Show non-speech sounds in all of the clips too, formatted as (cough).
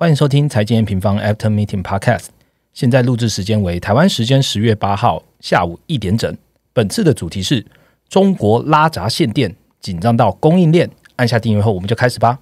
欢迎收听财经平方 After Meeting Podcast。现在录制时间为台湾时间十月八号下午一点整。本次的主题是：中国拉闸限电紧张到供应链。按下订阅后，我们就开始吧。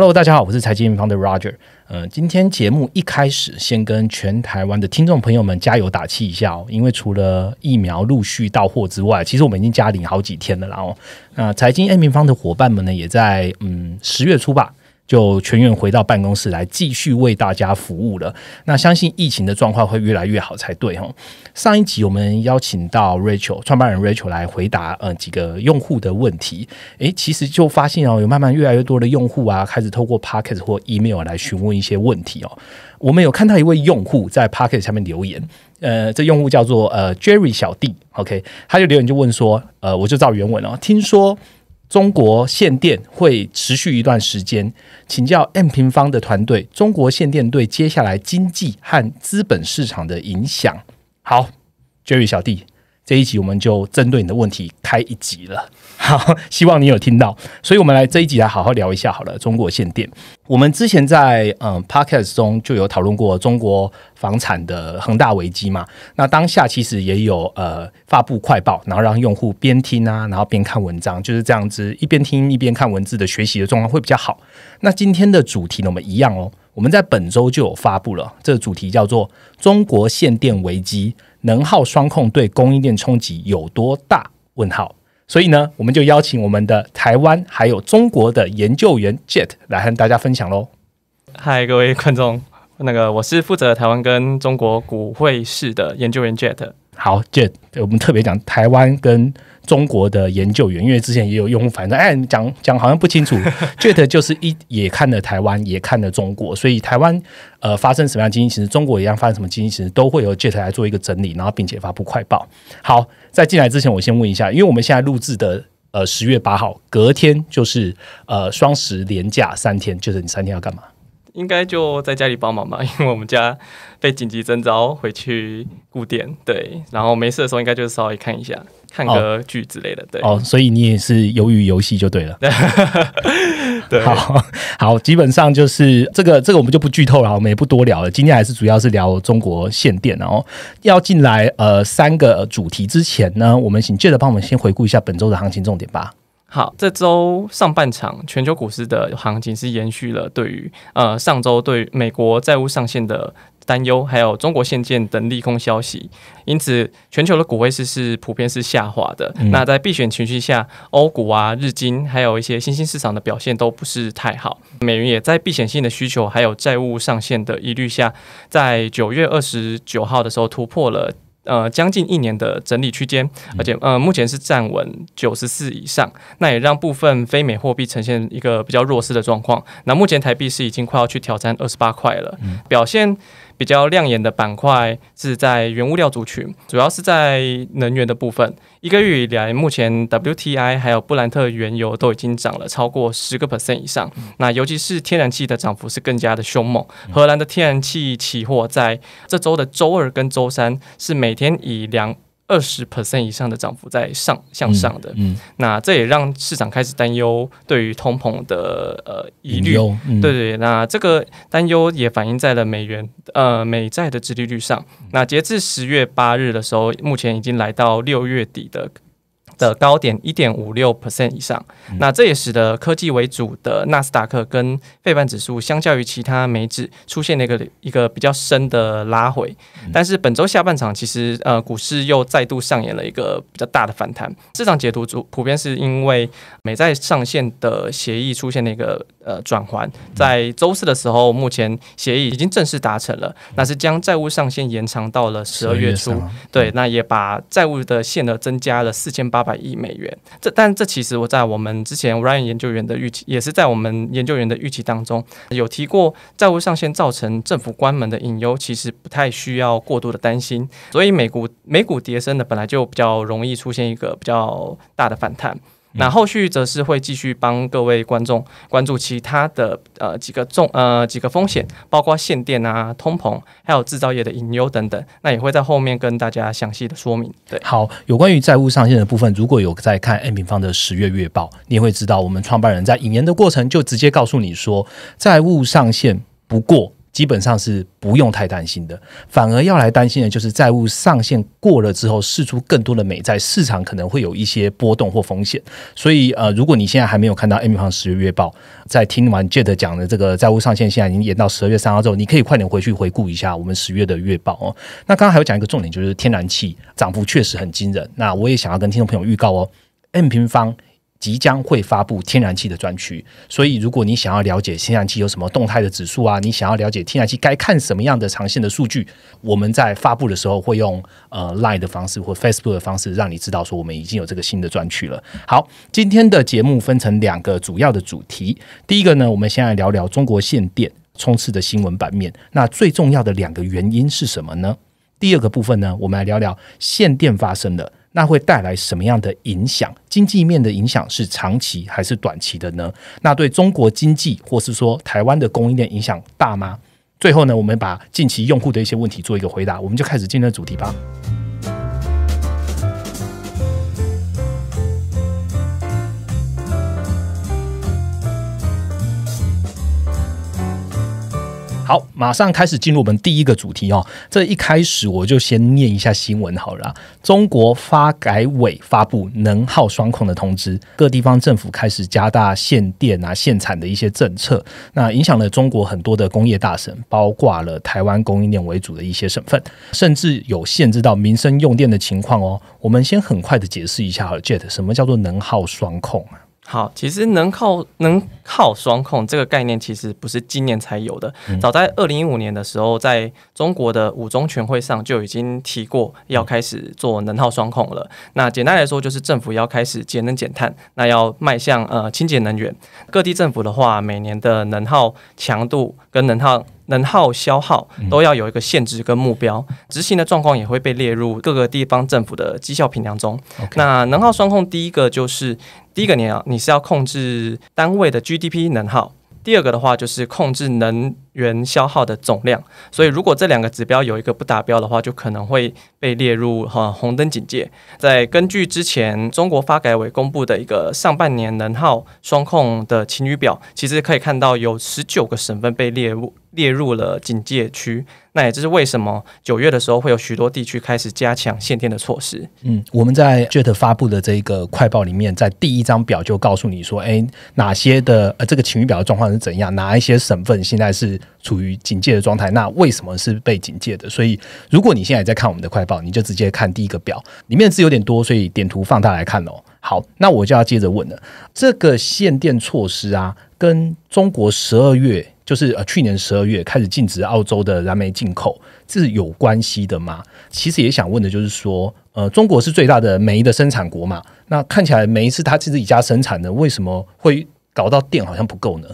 Hello，大家好，我是财经明方的 Roger。嗯，今天节目一开始，先跟全台湾的听众朋友们加油打气一下，哦，因为除了疫苗陆续到货之外，其实我们已经加领好几天了。啦哦。那财经明方的伙伴们呢，也在嗯十月初吧。就全员回到办公室来继续为大家服务了。那相信疫情的状况会越来越好才对哈。上一集我们邀请到 Rachel 创办人 Rachel 来回答呃几个用户的问题，哎，其实就发现哦，有慢慢越来越多的用户啊，开始透过 p o c k e t 或 Email 来询问一些问题哦。我们有看到一位用户在 p o c k e t 下面留言，呃，这用户叫做呃 Jerry 小弟，OK，他就留言就问说，呃，我就照原文哦，听说。中国限电会持续一段时间，请教 M 平方的团队，中国限电对接下来经济和资本市场的影响。好，Jerry 小弟。这一集我们就针对你的问题开一集了，(laughs) 好，希望你有听到。所以，我们来这一集来好好聊一下好了。中国限电，我们之前在嗯 Podcast 中就有讨论过中国房产的恒大危机嘛？那当下其实也有呃发布快报，然后让用户边听啊，然后边看文章，就是这样子一边听一边看文字的学习的状况会比较好。那今天的主题呢，我们一样哦，我们在本周就有发布了，这主题叫做中国限电危机。能耗双控对供应链冲击有多大？问号。所以呢，我们就邀请我们的台湾还有中国的研究员 Jet 来和大家分享喽。嗨，各位观众，(laughs) 那个我是负责台湾跟中国股汇市的研究员 Jet。好，Jet，我们特别讲台湾跟。中国的研究员，因为之前也有用，反正哎，讲讲好像不清楚。Jet (laughs) 就是一也看了台湾，也看了中国，所以台湾呃发生什么样经济，形势，中国一样发生什么经济，形势，都会有 Jet 来做一个整理，然后并且发布快报。好，在进来之前，我先问一下，因为我们现在录制的呃十月八号，隔天就是呃双十连假三天，就是你三天要干嘛？应该就在家里帮忙吧，因为我们家被紧急征召回去固店。对，然后没事的时候，应该就稍微看一下。看个剧之类的，对哦，所以你也是由于游戏就对了。(laughs) 对，好好，基本上就是这个，这个我们就不剧透了，我们也不多聊了。今天还是主要是聊中国限电，然后要进来呃三个主题之前呢，我们请借着帮我们先回顾一下本周的行情重点吧。好，这周上半场全球股市的行情是延续了对于呃上周对美国债务上限的担忧，还有中国限建等利空消息，因此全球的股市是普遍是下滑的。那在避险情绪下，欧股啊、日经还有一些新兴市场的表现都不是太好。美元也在避险性的需求还有债务上限的疑虑下，在九月二十九号的时候突破了。呃，将近一年的整理区间，而且呃，目前是站稳九十四以上，那也让部分非美货币呈现一个比较弱势的状况。那目前台币是已经快要去挑战二十八块了，表现。比较亮眼的板块是在原物料族群，主要是在能源的部分。一个月以来，目前 WTI 还有布兰特原油都已经涨了超过十个 percent 以上。那尤其是天然气的涨幅是更加的凶猛，荷兰的天然气期货在这周的周二跟周三是每天以两。二十 percent 以上的涨幅在上向上的，那这也让市场开始担忧对于通膨的呃疑虑，对对，那这个担忧也反映在了美元呃美债的殖利率上。那截至十月八日的时候，目前已经来到六月底的。的高点一点五六以上，那这也使得科技为主的纳斯达克跟费半指数相较于其他美指出现了一个一个比较深的拉回。但是本周下半场其实呃股市又再度上演了一个比较大的反弹。市场解读主普遍是因为美债上限的协议出现了一个呃转环，在周四的时候，目前协议已经正式达成了，那是将债务上限延长到了十二月初，对，那也把债务的限额增加了四千八。百亿美元，这但这其实我在我们之前 Ryan 研究员的预期，也是在我们研究员的预期当中有提过，债务上限造成政府关门的隐忧，其实不太需要过度的担心。所以美股美股跌升的本来就比较容易出现一个比较大的反弹。那后续则是会继续帮各位观众关注其他的呃几个重呃几个风险，包括限电啊、通膨，还有制造业的隐忧等等。那也会在后面跟大家详细的说明。对，好，有关于债务上限的部分，如果有在看 N 平方的十月月报，你会知道我们创办人在引言的过程就直接告诉你说债务上限不过。基本上是不用太担心的，反而要来担心的，就是债务上限过了之后，释出更多的美债，市场可能会有一些波动或风险。所以，呃，如果你现在还没有看到 M 平方十月月报，在听完 Jet 讲的这个债务上限，现在已经延到十二月三号之后，你可以快点回去回顾一下我们十月的月报哦。那刚刚还有讲一个重点，就是天然气涨幅确实很惊人。那我也想要跟听众朋友预告哦，M 平方。即将会发布天然气的专区，所以如果你想要了解天然气有什么动态的指数啊，你想要了解天然气该看什么样的长线的数据，我们在发布的时候会用呃 Line 的方式或 Facebook 的方式让你知道说我们已经有这个新的专区了。好，今天的节目分成两个主要的主题，第一个呢，我们先来聊聊中国限电冲刺的新闻版面，那最重要的两个原因是什么呢？第二个部分呢，我们来聊聊限电发生的。那会带来什么样的影响？经济面的影响是长期还是短期的呢？那对中国经济或是说台湾的供应链影响大吗？最后呢，我们把近期用户的一些问题做一个回答，我们就开始今天的主题吧。好，马上开始进入我们第一个主题哦。这一开始，我就先念一下新闻好了。中国发改委发布能耗双控的通知，各地方政府开始加大限电啊、限产的一些政策，那影响了中国很多的工业大省，包括了台湾供应链为主的一些省份，甚至有限制到民生用电的情况哦。我们先很快的解释一下，Jet，什么叫做能耗双控啊？好，其实能靠能耗双控这个概念其实不是今年才有的，早在二零一五年的时候，在中国的五中全会上就已经提过要开始做能耗双控了。那简单来说，就是政府要开始节能减碳，那要迈向呃清洁能源。各地政府的话，每年的能耗强度跟能耗能耗消耗都要有一个限制跟目标，执行的状况也会被列入各个地方政府的绩效评量中。那能耗双控第一个就是。第一个，你要你是要控制单位的 GDP 能耗。第二个的话，就是控制能。原消耗的总量，所以如果这两个指标有一个不达标的话，就可能会被列入哈红灯警戒。在根据之前中国发改委公布的一个上半年能耗双控的晴雨表，其实可以看到有十九个省份被列入列入了警戒区。那也就是为什么九月的时候会有许多地区开始加强限电的措施。嗯，我们在 Jet 发布的这一个快报里面，在第一张表就告诉你说，哎，哪些的呃这个晴雨表的状况是怎样，哪一些省份现在是。处于警戒的状态，那为什么是被警戒的？所以，如果你现在在看我们的快报，你就直接看第一个表，里面的字有点多，所以点图放大来看哦。好，那我就要接着问了：这个限电措施啊，跟中国十二月，就是呃去年十二月开始禁止澳洲的燃煤进口，是有关系的吗？其实也想问的就是说，呃，中国是最大的煤的生产国嘛？那看起来煤是它自己家生产的，为什么会搞到电好像不够呢？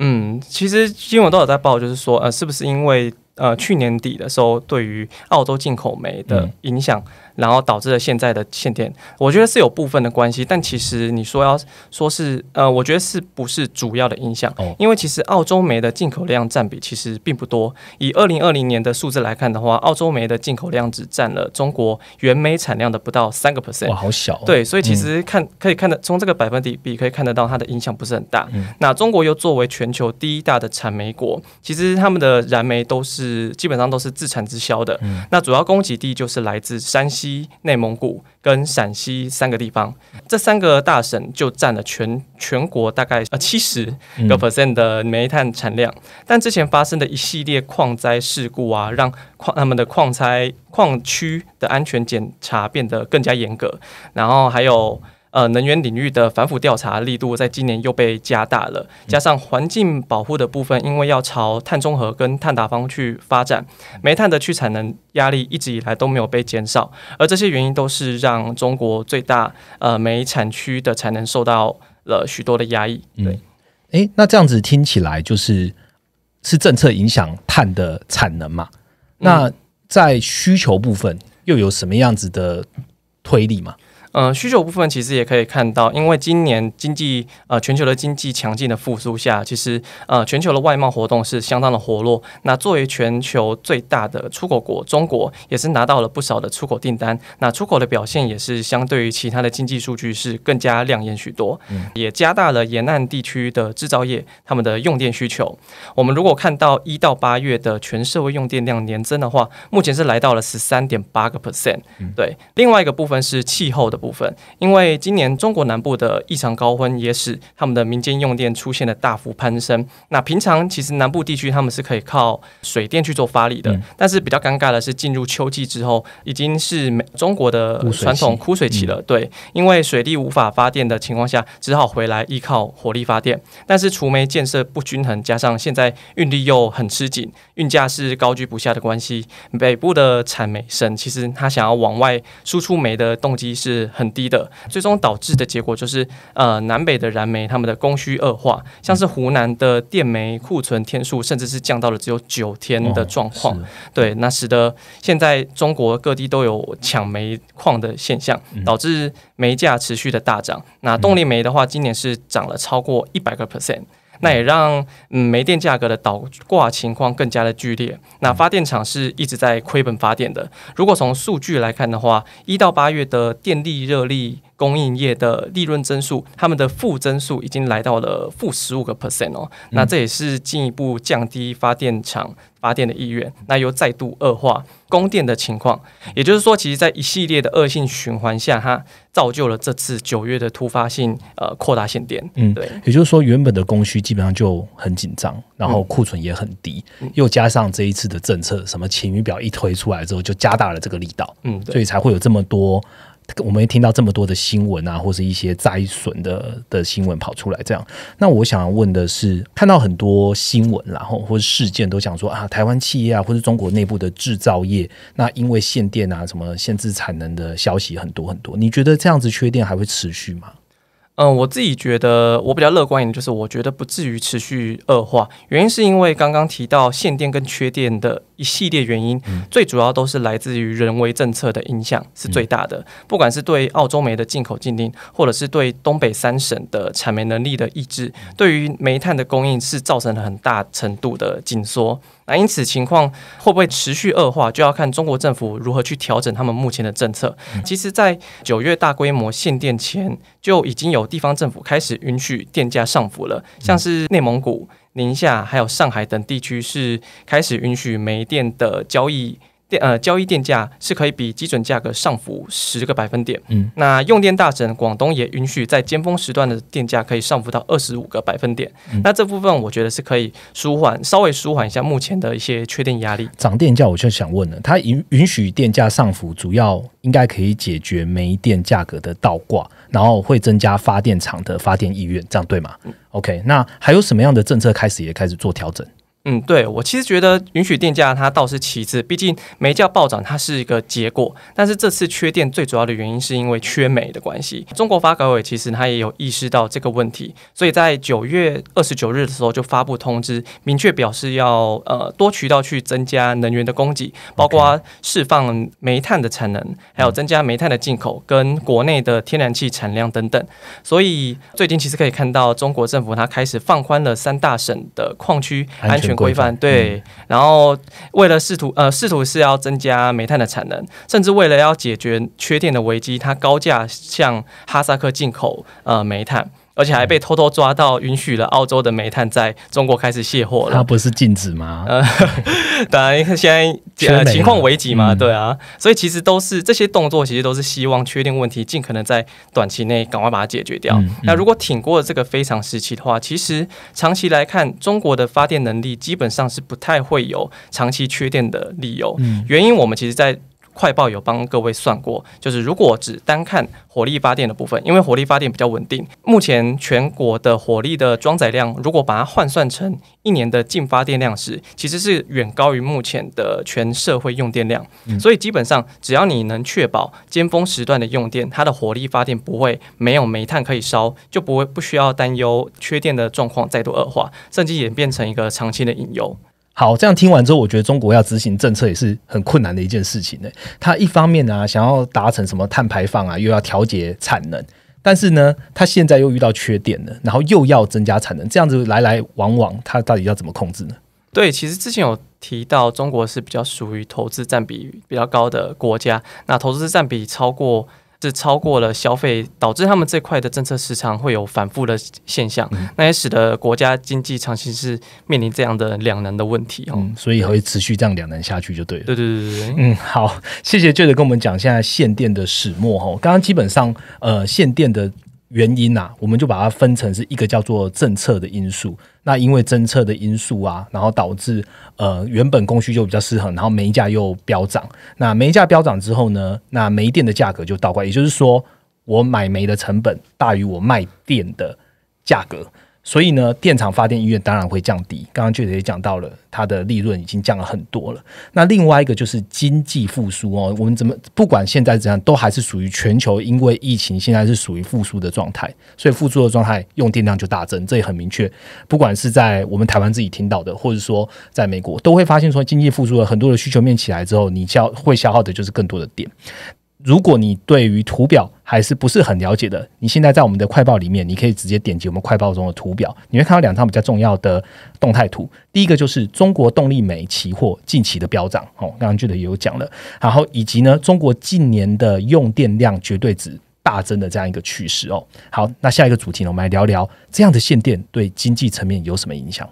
嗯，其实新闻都有在报，就是说，呃，是不是因为呃去年底的时候，对于澳洲进口煤的影响。然后导致了现在的限电，我觉得是有部分的关系，但其实你说要说是呃，我觉得是不是主要的影响？哦，因为其实澳洲煤的进口量占比其实并不多。以二零二零年的数字来看的话，澳洲煤的进口量只占了中国原煤产量的不到三个 percent。哇，好小。对，所以其实看可以看得从这个百分比可以看得到它的影响不是很大。那中国又作为全球第一大的产煤国，其实他们的燃煤都是基本上都是自产自销的。嗯，那主要供给地就是来自山西。西内蒙古跟陕西三个地方，这三个大省就占了全全国大概呃七十个 percent 的煤炭产量。但之前发生的一系列矿灾事故啊，让矿他们的矿灾矿区的安全检查变得更加严格。然后还有。呃，能源领域的反腐调查力度在今年又被加大了，加上环境保护的部分，因为要朝碳中和跟碳达峰去发展，煤炭的去产能压力一直以来都没有被减少，而这些原因都是让中国最大呃煤产区的产能受到了许多的压抑。对，诶，那这样子听起来就是是政策影响碳的产能嘛？那在需求部分又有什么样子的推力吗？呃，需求部分其实也可以看到，因为今年经济呃全球的经济强劲的复苏下，其实呃全球的外贸活动是相当的活络。那作为全球最大的出口国，中国也是拿到了不少的出口订单。那出口的表现也是相对于其他的经济数据是更加亮眼许多，也加大了沿岸地区的制造业他们的用电需求。我们如果看到一到八月的全社会用电量年增的话，目前是来到了十三点八个 percent。对，另外一个部分是气候的。部分，因为今年中国南部的异常高温也使他们的民间用电出现了大幅攀升。那平常其实南部地区他们是可以靠水电去做发力的，但是比较尴尬的是进入秋季之后，已经是中国的传统枯水期了。对，因为水利无法发电的情况下，只好回来依靠火力发电。但是除煤建设不均衡，加上现在运力又很吃紧，运价是高居不下的关系。北部的产煤省其实他想要往外输出煤的动机是。很低的，最终导致的结果就是，呃，南北的燃煤他们的供需恶化，像是湖南的电煤库存天数甚至是降到了只有九天的状况，对，那使得现在中国各地都有抢煤矿的现象，导致煤价持续的大涨。那动力煤的话，今年是涨了超过一百个 percent。那也让嗯煤电价格的倒挂情况更加的剧烈。那发电厂是一直在亏本发电的。如果从数据来看的话，一到八月的电力热力。供应业的利润增速，他们的负增速已经来到了负十五个 percent 哦。那这也是进一步降低发电厂发电的意愿，那又再度恶化供电的情况。也就是说，其实，在一系列的恶性循环下，它造就了这次九月的突发性呃扩大限电。嗯，对。也就是说，原本的供需基本上就很紧张，然后库存也很低，又加上这一次的政策，什么晴雨表一推出来之后，就加大了这个力道。嗯，所以才会有这么多。我们会听到这么多的新闻啊，或是一些灾损的的新闻跑出来，这样。那我想问的是，看到很多新闻，然后或事件，都想说啊，台湾企业啊，或者中国内部的制造业，那因为限电啊，什么限制产能的消息很多很多。你觉得这样子缺电还会持续吗？嗯，我自己觉得我比较乐观一点，就是我觉得不至于持续恶化。原因是因为刚刚提到限电跟缺电的一系列原因，最主要都是来自于人为政策的影响是最大的。不管是对澳洲煤的进口禁令，或者是对东北三省的产煤能力的抑制，对于煤炭的供应是造成了很大程度的紧缩。那因此情况会不会持续恶化，就要看中国政府如何去调整他们目前的政策。其实，在九月大规模限电前，就已经有地方政府开始允许电价上浮了，像是内蒙古、宁夏还有上海等地区是开始允许煤电的交易。电呃，交易电价是可以比基准价格上浮十个百分点。嗯，那用电大省广东也允许在尖峰时段的电价可以上浮到二十五个百分点。那这部分我觉得是可以舒缓，稍微舒缓一下目前的一些缺电压力。涨电价，我就想问了，它允允许电价上浮，主要应该可以解决煤电价格的倒挂，然后会增加发电厂的发电意愿，这样对吗？OK，那还有什么样的政策开始也开始做调整？嗯，对，我其实觉得允许电价它倒是其次，毕竟煤价暴涨它是一个结果。但是这次缺电最主要的原因是因为缺煤的关系。中国发改委其实他也有意识到这个问题，所以在九月二十九日的时候就发布通知，明确表示要呃多渠道去增加能源的供给，包括释放煤炭的产能，还有增加煤炭的进口跟国内的天然气产量等等。所以最近其实可以看到中国政府它开始放宽了三大省的矿区安全。规范对，然后为了试图呃试图是要增加煤炭的产能，甚至为了要解决缺电的危机，它高价向哈萨克进口呃煤炭。而且还被偷偷抓到，允许了澳洲的煤炭在中国开始卸货了。它不是禁止吗？(laughs) 当然，现在情况危急嘛，对啊，所以其实都是这些动作，其实都是希望确定问题，尽可能在短期内赶快把它解决掉。那如果挺过这个非常时期的话，其实长期来看，中国的发电能力基本上是不太会有长期缺电的理由。原因我们其实，在。快报有帮各位算过，就是如果只单看火力发电的部分，因为火力发电比较稳定，目前全国的火力的装载量，如果把它换算成一年的净发电量时，其实是远高于目前的全社会用电量。所以基本上，只要你能确保尖峰时段的用电，它的火力发电不会没有煤炭可以烧，就不会不需要担忧缺电的状况再度恶化，甚至演变成一个长期的隐忧。好，这样听完之后，我觉得中国要执行政策也是很困难的一件事情呢。它一方面啊，想要达成什么碳排放啊，又要调节产能，但是呢，它现在又遇到缺电了，然后又要增加产能，这样子来来往往，它到底要怎么控制呢？对，其实之前有提到，中国是比较属于投资占比比较高的国家，那投资占比超过。是超过了消费，导致他们这块的政策时常会有反复的现象，那也使得国家经济长期是面临这样的两难的问题嗯。所以会持续这样两难下去就对了。对对对对对，嗯，好，谢谢 j 舅的跟我们讲现在限电的始末哈，刚刚基本上呃限电的。原因啊，我们就把它分成是一个叫做政策的因素。那因为政策的因素啊，然后导致呃原本供需就比较失衡，然后煤价又飙涨。那煤价飙涨之后呢，那煤电的价格就倒挂，也就是说，我买煤的成本大于我卖电的价格。所以呢，电厂发电意愿当然会降低。刚刚确实也讲到了，它的利润已经降了很多了。那另外一个就是经济复苏哦，我们怎么不管现在怎样，都还是属于全球因为疫情现在是属于复苏的状态。所以复苏的状态用电量就大增，这也很明确。不管是在我们台湾自己听到的，或者说在美国，都会发现说经济复苏了很多的需求面起来之后，你消会消耗的就是更多的电。如果你对于图表。还是不是很了解的。你现在在我们的快报里面，你可以直接点击我们快报中的图表，你会看到两张比较重要的动态图。第一个就是中国动力煤期货近期的飙涨哦，刚刚记得有讲了。然后以及呢，中国近年的用电量绝对值大增的这样一个趋势哦。好，那下一个主题呢，我们来聊聊这样的限电对经济层面有什么影响。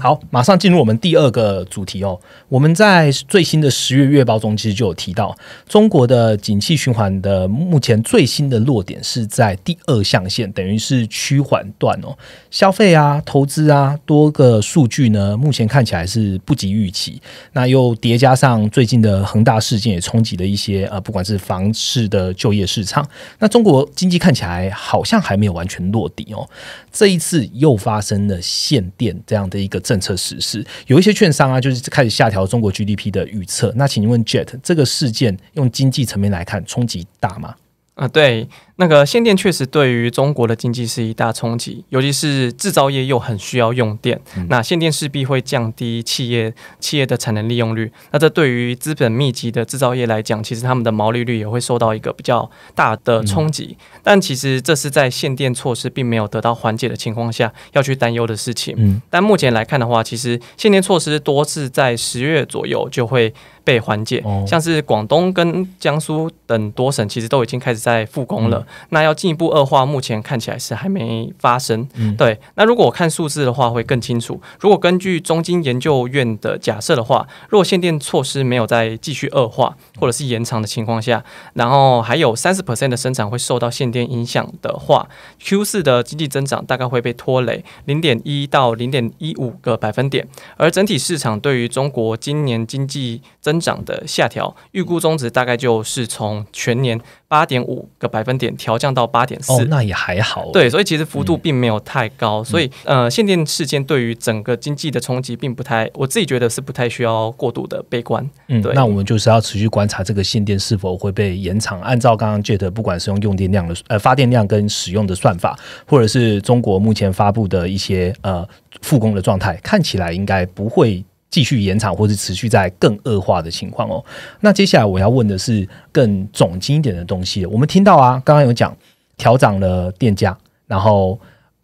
好，马上进入我们第二个主题哦。我们在最新的十月月报中，其实就有提到，中国的景气循环的目前最新的落点是在第二象限，等于是趋缓段哦。消费啊、投资啊，多个数据呢，目前看起来是不及预期。那又叠加上最近的恒大事件，也冲击了一些呃，不管是房市的就业市场，那中国经济看起来好像还没有完全落地哦。这一次又发生了限电这样的一个政策实施，有一些券商啊，就是开始下调中国 GDP 的预测。那请问 Jet，这个事件用经济层面来看，冲击大吗？啊，对。那个限电确实对于中国的经济是一大冲击，尤其是制造业又很需要用电，那限电势必会降低企业企业的产能利用率。那这对于资本密集的制造业来讲，其实他们的毛利率也会受到一个比较大的冲击。但其实这是在限电措施并没有得到缓解的情况下要去担忧的事情。嗯，但目前来看的话，其实限电措施多次在十月左右就会被缓解，像是广东跟江苏等多省其实都已经开始在复工了。那要进一步恶化，目前看起来是还没发生。对，那如果我看数字的话，会更清楚。如果根据中金研究院的假设的话，如果限电措施没有再继续恶化，或者是延长的情况下，然后还有三十 percent 的生产会受到限电影响的话，Q 四的经济增长大概会被拖累零点一到零点一五个百分点，而整体市场对于中国今年经济增长的下调预估中值大概就是从全年。八点五个百分点调降到八点四，那也还好。对，所以其实幅度并没有太高，所以呃，限电事件对于整个经济的冲击并不太，我自己觉得是不太需要过度的悲观。嗯，那我们就是要持续观察这个限电是否会被延长。按照刚刚借的，不管是用用电量的呃发电量跟使用的算法，或者是中国目前发布的一些呃复工的状态，看起来应该不会。继续延长或是持续在更恶化的情况哦。那接下来我要问的是更总经一点的东西。我们听到啊，刚刚有讲调涨了电价，然后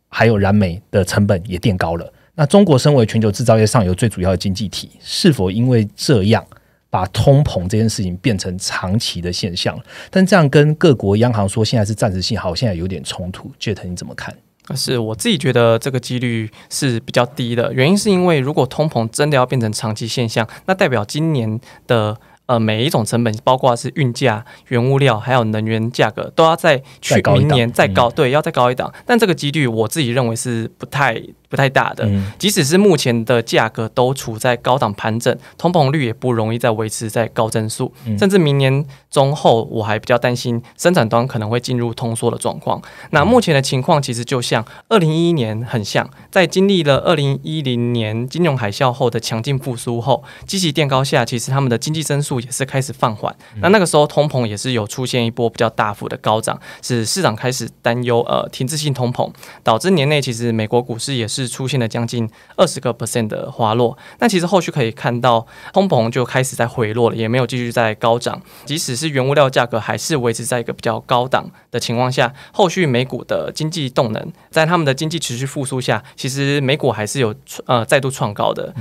还有燃煤的成本也变高了。那中国身为全球制造业上游最主要的经济体，是否因为这样把通膨这件事情变成长期的现象？但这样跟各国央行说现在是暂时性，好像有点冲突。j u 你怎么看？是我自己觉得这个几率是比较低的，原因是因为如果通膨真的要变成长期现象，那代表今年的。呃，每一种成本，包括是运价、原物料，还有能源价格，都要再去明年再高，对，要再高一档。但这个几率，我自己认为是不太不太大的。即使是目前的价格都处在高档盘整，通膨率也不容易再维持在高增速。甚至明年中后，我还比较担心生产端可能会进入通缩的状况。那目前的情况其实就像二零一一年很像，在经历了二零一零年金融海啸后的强劲复苏后，积极垫高下，其实他们的经济增速。也是开始放缓，那那个时候通膨也是有出现一波比较大幅的高涨，使市场开始担忧呃停滞性通膨，导致年内其实美国股市也是出现了将近二十个 percent 的滑落。那其实后续可以看到通膨就开始在回落了，也没有继续在高涨，即使是原物料价格还是维持在一个比较高档的情况下，后续美股的经济动能在他们的经济持续复苏下，其实美股还是有呃再度创高的。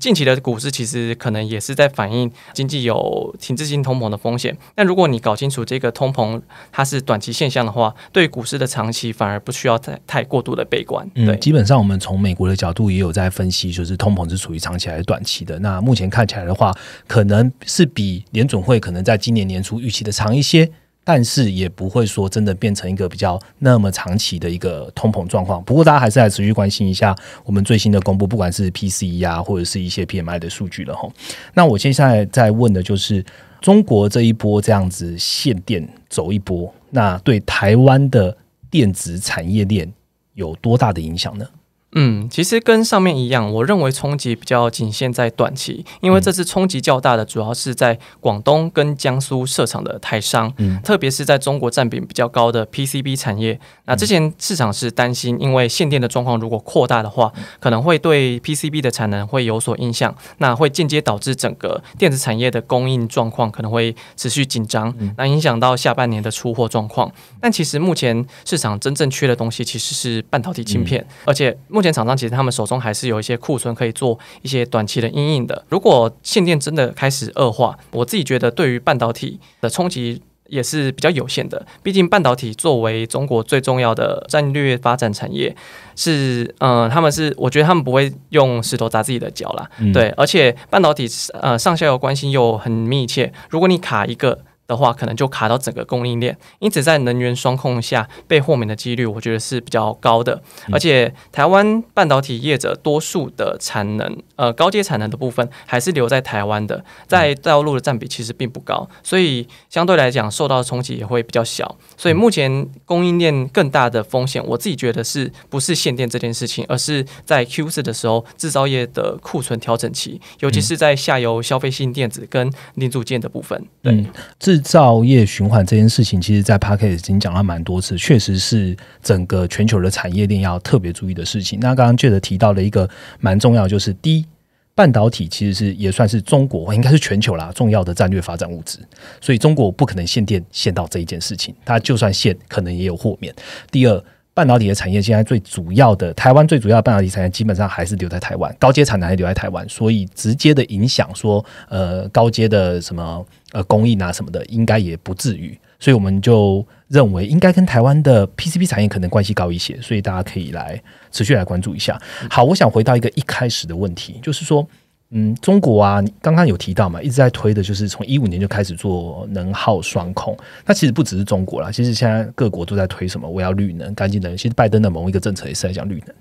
近期的股市其实可能也是在反映经济有停滞性通膨的风险。那如果你搞清楚这个通膨它是短期现象的话，对股市的长期反而不需要太太过度的悲观。对，基本上我们从美国的角度也有在分析，就是通膨是处于长期还是短期的。那目前看起来的话，可能是比联准会可能在今年年初预期的长一些。但是也不会说真的变成一个比较那么长期的一个通膨状况。不过大家还是来持续关心一下我们最新的公布，不管是 P C 呀或者是一些 P M I 的数据了吼，那我接下来在问的就是，中国这一波这样子限电走一波，那对台湾的电子产业链有多大的影响呢？嗯，其实跟上面一样，我认为冲击比较仅限在短期，因为这次冲击较大的主要是在广东跟江苏设厂的台商，特别是在中国占比比较高的 PCB 产业。那之前市场是担心，因为限电的状况如果扩大的话，可能会对 PCB 的产能会有所影响，那会间接导致整个电子产业的供应状况可能会持续紧张，那影响到下半年的出货状况。但其实目前市场真正缺的东西其实是半导体芯片，而且目目前厂商其实他们手中还是有一些库存，可以做一些短期的应应的。如果限电真的开始恶化，我自己觉得对于半导体的冲击也是比较有限的。毕竟半导体作为中国最重要的战略发展产业，是嗯，他们是我觉得他们不会用石头砸自己的脚啦。对，而且半导体呃上下游关系又很密切，如果你卡一个。的话，可能就卡到整个供应链，因此在能源双控下被豁免的几率，我觉得是比较高的。而且台湾半导体业者多数的产能，呃，高阶产能的部分还是留在台湾的，在道路的占比其实并不高，所以相对来讲受到的冲击也会比较小。所以目前供应链更大的风险，我自己觉得是不是限电这件事情，而是在 Q 四的时候制造业的库存调整期，尤其是在下游消费性电子跟零组件的部分，对，制造业循环这件事情，其实，在 Park e 已经讲了蛮多次，确实是整个全球的产业链要特别注意的事情。那刚刚 j a d e 提到的一个蛮重要，就是第一，半导体其实是也算是中国，应该是全球啦重要的战略发展物质，所以中国不可能限电限到这一件事情，它就算限，可能也有豁免。第二。半导体的产业现在最主要的台湾最主要的半导体产业基本上还是留在台湾，高阶产能还留在台湾，所以直接的影响说，呃，高阶的什么呃工艺啊什么的，应该也不至于，所以我们就认为应该跟台湾的 PCB 产业可能关系高一些，所以大家可以来持续来关注一下。好，我想回到一个一开始的问题，就是说。嗯，中国啊，刚刚有提到嘛，一直在推的就是从一五年就开始做能耗双控。那其实不只是中国啦，其实现在各国都在推什么，我要绿能、干净能。其实拜登的某一个政策也是在讲绿能。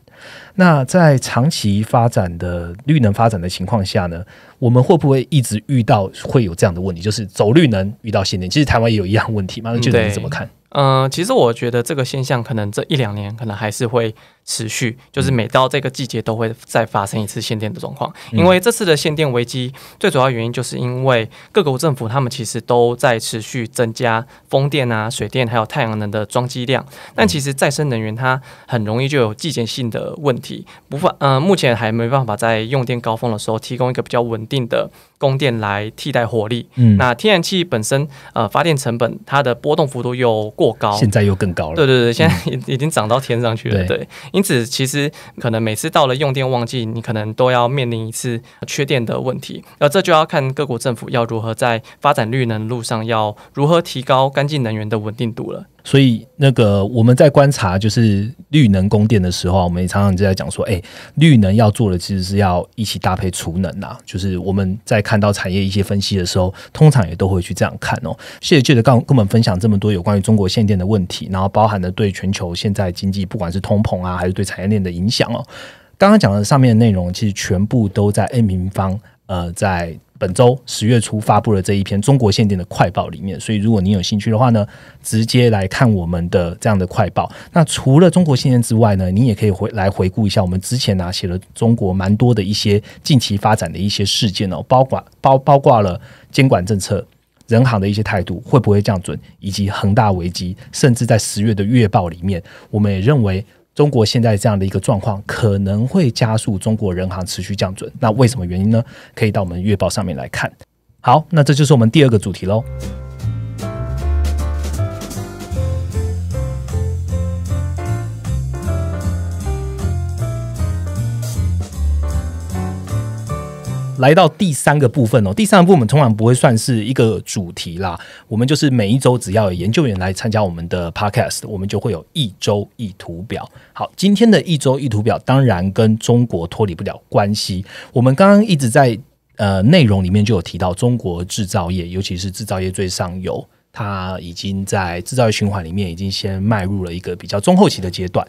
那在长期发展的绿能发展的情况下呢，我们会不会一直遇到会有这样的问题，就是走绿能遇到限电？其实台湾也有一样问题嘛，就是你怎么看？嗯，其实我觉得这个现象可能这一两年可能还是会。持续就是每到这个季节都会再发生一次限电的状况，因为这次的限电危机最主要原因就是因为各国政府他们其实都在持续增加风电啊、水电还有太阳能的装机量，但其实再生能源它很容易就有季节性的问题，不法呃目前还没办法在用电高峰的时候提供一个比较稳定的供电来替代火力。嗯，那天然气本身呃发电成本它的波动幅度又过高，现在又更高了。对对对，现在已已经涨到天上去了。对。因此，其实可能每次到了用电旺季，你可能都要面临一次缺电的问题。那这就要看各国政府要如何在发展绿能路上，要如何提高干净能源的稳定度了。所以，那个我们在观察就是绿能供电的时候，我们也常常就在讲说，哎，绿能要做的其实是要一起搭配储能呐。就是我们在看到产业一些分析的时候，通常也都会去这样看哦。谢谢记者刚跟我们分享这么多有关于中国限电的问题，然后包含了对全球现在经济，不管是通膨啊。还是对产业链的影响哦。刚刚讲的上面的内容，其实全部都在 N 平方呃，在本周十月初发布了这一篇中国限定的快报里面。所以，如果您有兴趣的话呢，直接来看我们的这样的快报。那除了中国限定之外呢，你也可以回来回顾一下我们之前呢写了中国蛮多的一些近期发展的一些事件哦，包括包包括了监管政策、人行的一些态度会不会降准，以及恒大危机，甚至在十月的月报里面，我们也认为。中国现在这样的一个状况，可能会加速中国人行持续降准。那为什么原因呢？可以到我们月报上面来看。好，那这就是我们第二个主题喽。来到第三个部分哦，第三个部分通常不会算是一个主题啦。我们就是每一周只要有研究员来参加我们的 podcast，我们就会有一周一图表。好，今天的一周一图表当然跟中国脱离不了关系。我们刚刚一直在呃内容里面就有提到，中国制造业，尤其是制造业最上游，它已经在制造业循环里面已经先迈入了一个比较中后期的阶段。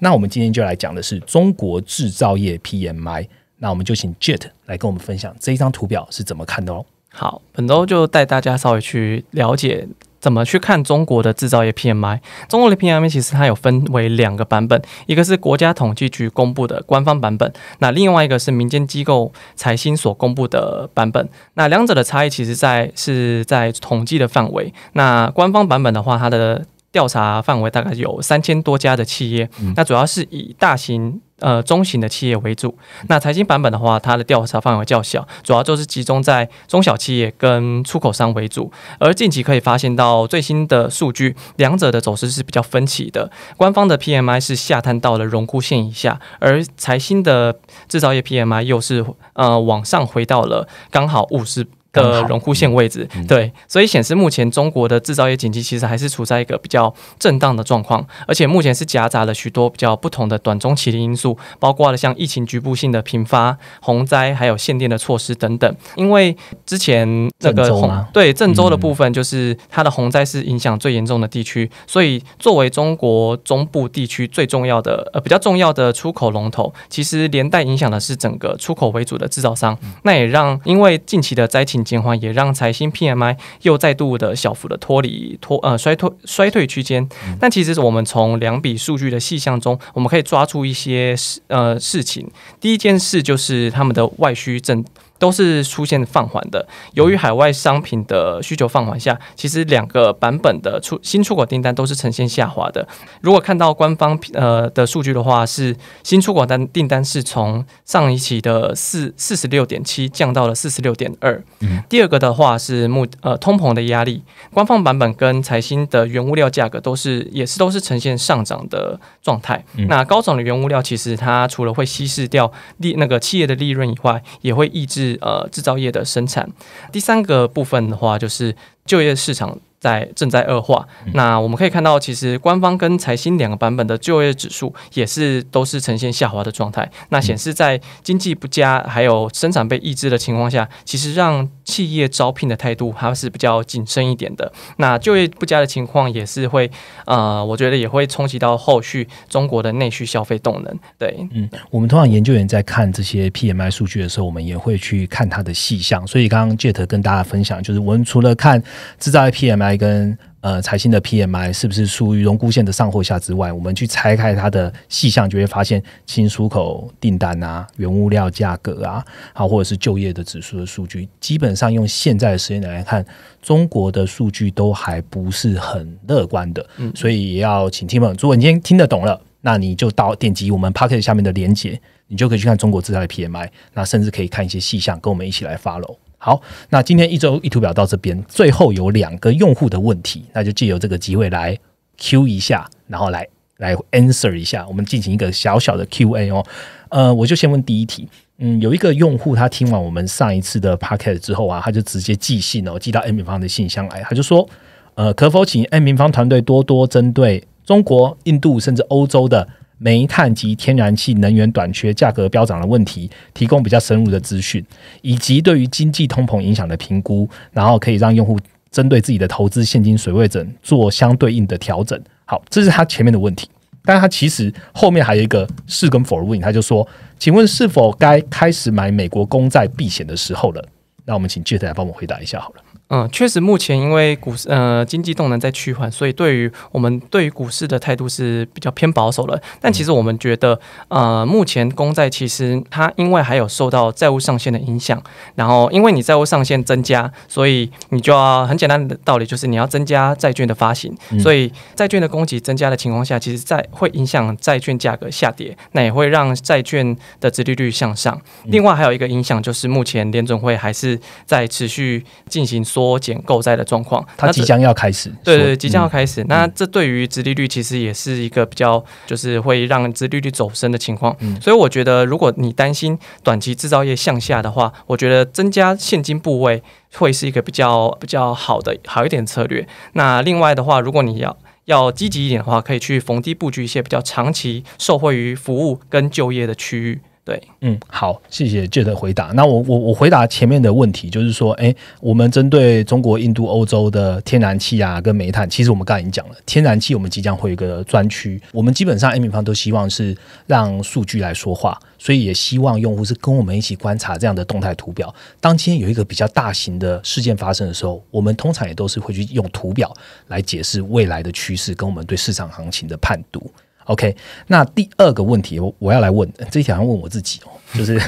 那我们今天就来讲的是中国制造业 PMI。那我们就请 Jet 来跟我们分享这一张图表是怎么看的哦。好，本周就带大家稍微去了解怎么去看中国的制造业 PMI。中国的 PMI 其实它有分为两个版本，一个是国家统计局公布的官方版本，那另外一个是民间机构财新所公布的版本。那两者的差异其实，在是在统计的范围。那官方版本的话，它的调查范围大概有三千多家的企业，那主要是以大型。呃，中型的企业为主。那财经版本的话，它的调查范围较小，主要就是集中在中小企业跟出口商为主。而近期可以发现到最新的数据，两者的走势是比较分歧的。官方的 PMI 是下探到了荣枯线以下，而财新的制造业 PMI 又是呃往上回到了刚好五十。的荣枯线位置，对，所以显示目前中国的制造业景气其实还是处在一个比较震荡的状况，而且目前是夹杂了许多比较不同的短中期的因素，包括了像疫情局部性的频发、洪灾还有限电的措施等等。因为之前那个洪对郑州的部分，就是它的洪灾是影响最严重的地区，所以作为中国中部地区最重要的呃比较重要的出口龙头，其实连带影响的是整个出口为主的制造商，那也让因为近期的灾情。减缓，也让财新 PMI 又再度的小幅的脱离脱呃衰退衰退区间，但其实我们从两笔数据的细项中，我们可以抓出一些事呃事情。第一件事就是他们的外需正。都是出现放缓的。由于海外商品的需求放缓下，其实两个版本的出新出口订单都是呈现下滑的。如果看到官方呃的数据的话，是新出口单订单是从上一期的四四十六点七降到了四十六点二。第二个的话是目呃通膨的压力，官方版本跟财新的原物料价格都是也是都是呈现上涨的状态。那高涨的原物料其实它除了会稀释掉利那个企业的利润以外，也会抑制。呃，制造业的生产，第三个部分的话，就是就业市场在正在恶化。那我们可以看到，其实官方跟财新两个版本的就业指数也是都是呈现下滑的状态。那显示在经济不佳，还有生产被抑制的情况下，其实让。企业招聘的态度还是比较谨慎一点的。那就业不佳的情况也是会，呃，我觉得也会冲击到后续中国的内需消费动能。对，嗯，我们通常研究员在看这些 PMI 数据的时候，我们也会去看它的细项。所以刚刚 Jet 跟大家分享，就是我们除了看制造业 PMI 跟。呃，财新的 PMI 是不是属于荣枯线的上或下之外？我们去拆开它的细项，就会发现新出口订单啊、原物料价格啊，好或者是就业的指数的数据，基本上用现在的时间点来看，中国的数据都还不是很乐观的。嗯，所以也要请听友，如果你今天听得懂了，那你就到点击我们 p o c k e t 下面的连接。你就可以去看中国制造的 PMI，那甚至可以看一些细项，跟我们一起来 follow。好，那今天一周一图表到这边，最后有两个用户的问题，那就借由这个机会来 Q 一下，然后来来 answer 一下，我们进行一个小小的 Q A 哦。呃，我就先问第一题，嗯，有一个用户他听完我们上一次的 podcast 之后啊，他就直接寄信哦，寄到 M 平方的信箱来，他就说，呃，可否请 M 平方团队多多针对中国、印度甚至欧洲的。煤炭及天然气能源短缺、价格飙涨的问题，提供比较深入的资讯，以及对于经济通膨影响的评估，然后可以让用户针对自己的投资现金水位整做相对应的调整。好，这是他前面的问题，但他其实后面还有一个是跟否的问题，他就说，请问是否该开始买美国公债避险的时候了？那我们请 Jet 来帮我回答一下好了。嗯，确实，目前因为股市呃经济动能在趋缓，所以对于我们对于股市的态度是比较偏保守了。但其实我们觉得，呃，目前公债其实它因为还有受到债务上限的影响，然后因为你债务上限增加，所以你就要很简单的道理就是你要增加债券的发行，所以债券的供给增加的情况下，其实债会影响债券价格下跌，那也会让债券的殖利率向上。另外还有一个影响就是目前联总会还是在持续进行缩。缩减购债的状况，它即将要开始。对对，即将要开始。那这对于殖利率其实也是一个比较，就是会让殖利率走升的情况。所以我觉得，如果你担心短期制造业向下的话，我觉得增加现金部位会是一个比较比较好的好一点策略。那另外的话，如果你要要积极一点的话，可以去逢低布局一些比较长期受惠于服务跟就业的区域。对，嗯，好，谢谢 j e 回答。那我我我回答前面的问题，就是说，哎，我们针对中国、印度、欧洲的天然气啊，跟煤炭，其实我们刚才已经讲了，天然气我们即将会有一个专区。我们基本上 a m i 方都希望是让数据来说话，所以也希望用户是跟我们一起观察这样的动态图表。当今天有一个比较大型的事件发生的时候，我们通常也都是会去用图表来解释未来的趋势跟我们对市场行情的判读。OK，那第二个问题我我要来问，这要问我自己哦，(laughs) 就是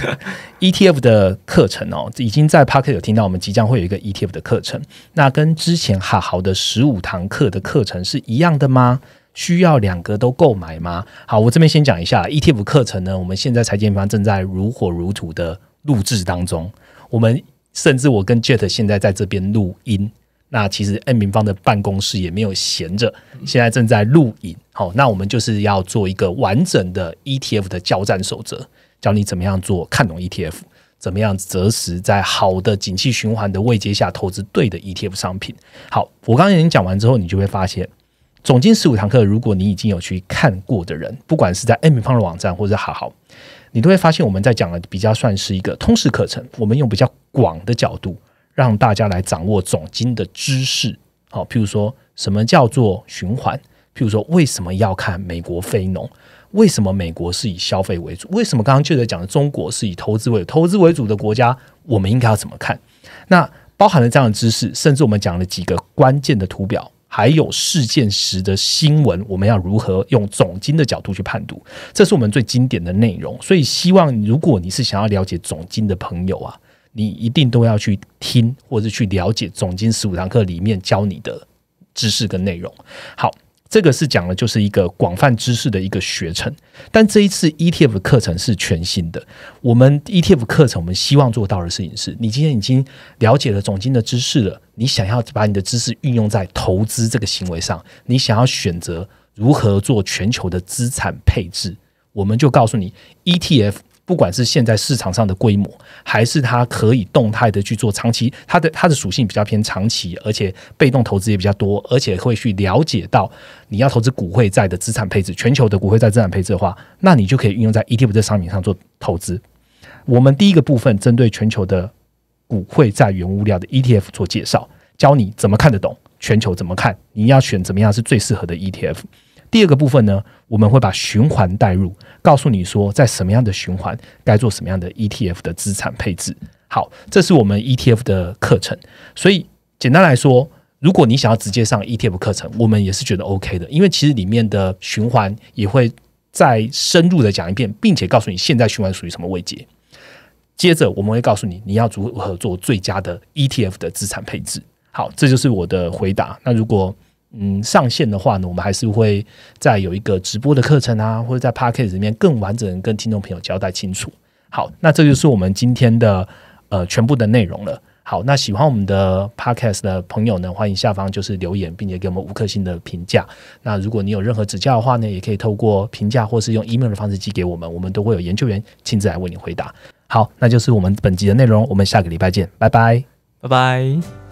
ETF 的课程哦，已经在 Park e 有听到，我们即将会有一个 ETF 的课程，那跟之前好好的十五堂课的课程是一样的吗？需要两个都购买吗？好，我这边先讲一下 ETF 课程呢，我们现在财建方正在如火如荼的录制当中，我们甚至我跟 Jet 现在在这边录音。那其实 M 平方的办公室也没有闲着，现在正在录影。好，那我们就是要做一个完整的 ETF 的交战守则，教你怎么样做看懂 ETF，怎么样择时，在好的景气循环的位阶下投资对的 ETF 商品。好，我刚才已经讲完之后，你就会发现，总经十五堂课，如果你已经有去看过的人，不管是在 M 平方的网站或者好好，你都会发现我们在讲的比较算是一个通识课程，我们用比较广的角度。让大家来掌握总金的知识，好，譬如说什么叫做循环，譬如说为什么要看美国非农，为什么美国是以消费为主，为什么刚刚确实讲的中国是以投资为主，投资为主的国家，我们应该要怎么看？那包含了这样的知识，甚至我们讲了几个关键的图表，还有事件时的新闻，我们要如何用总金的角度去判读？这是我们最经典的内容，所以希望如果你是想要了解总金的朋友啊。你一定都要去听或者去了解总经十五堂课里面教你的知识跟内容。好，这个是讲的就是一个广泛知识的一个学程。但这一次 ETF 的课程是全新的。我们 ETF 课程，我们希望做到的事情是：你今天已经了解了总经的知识了，你想要把你的知识运用在投资这个行为上，你想要选择如何做全球的资产配置，我们就告诉你 ETF。不管是现在市场上的规模，还是它可以动态的去做长期，它的它的属性比较偏长期，而且被动投资也比较多，而且会去了解到你要投资股汇债的资产配置，全球的股汇债资产配置的话，那你就可以运用在 ETF 这商品上做投资。我们第一个部分针对全球的股汇债原物料的 ETF 做介绍，教你怎么看得懂全球怎么看，你要选怎么样是最适合的 ETF。第二个部分呢，我们会把循环带入，告诉你说在什么样的循环该做什么样的 ETF 的资产配置。好，这是我们 ETF 的课程。所以简单来说，如果你想要直接上 ETF 课程，我们也是觉得 OK 的，因为其实里面的循环也会再深入的讲一遍，并且告诉你现在循环属于什么位阶。接着我们会告诉你你要如何做最佳的 ETF 的资产配置。好，这就是我的回答。那如果嗯，上线的话呢，我们还是会再有一个直播的课程啊，或者在 p a c c a s e 里面更完整跟听众朋友交代清楚。好，那这就是我们今天的呃全部的内容了。好，那喜欢我们的 podcast 的朋友呢，欢迎下方就是留言，并且给我们五颗星的评价。那如果你有任何指教的话呢，也可以透过评价或是用 email 的方式寄给我们，我们都会有研究员亲自来为你回答。好，那就是我们本集的内容，我们下个礼拜见，拜拜，拜拜。